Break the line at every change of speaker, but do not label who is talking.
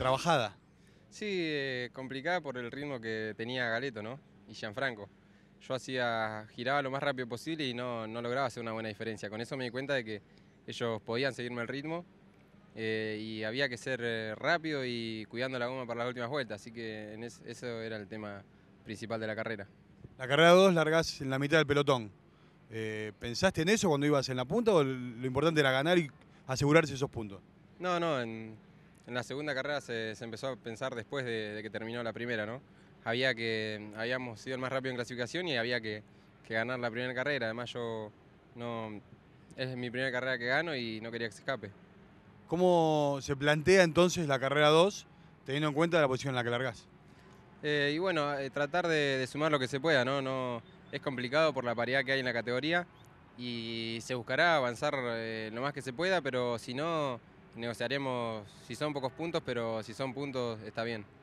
¿Trabajada?
Sí, eh, complicada por el ritmo que tenía Galeto, ¿no? Y Gianfranco. Yo hacía, giraba lo más rápido posible y no, lograba hacer una buena diferencia. Con eso me di cuenta de que ellos podían seguirme el ritmo eh, y había que ser eh, rápido y cuidando la goma para las últimas vueltas, así
que eso era el tema principal de la carrera. La carrera 2 largás en la mitad del pelotón. ¿Pensaste en eso cuando ibas en la punta o lo importante era ganar y asegurarse esos puntos?
No, no, en, en la segunda carrera se, empezó a pensar después de, que terminó la primera, ¿no? Había que, habíamos sido el más rápido en clasificación y había que, ganar la primera carrera. Además yo no, es mi primera carrera que gano y no quería que se escape.
¿Cómo se plantea entonces la carrera 2, teniendo en cuenta la posición en la que largas?
Eh, y bueno, eh, tratar de, sumar lo que se pueda, ¿no? ¿no? Es complicado por la paridad que hay en la categoría y se buscará avanzar eh, lo más que se pueda, pero si no, negociaremos si son pocos puntos, pero si son puntos está bien.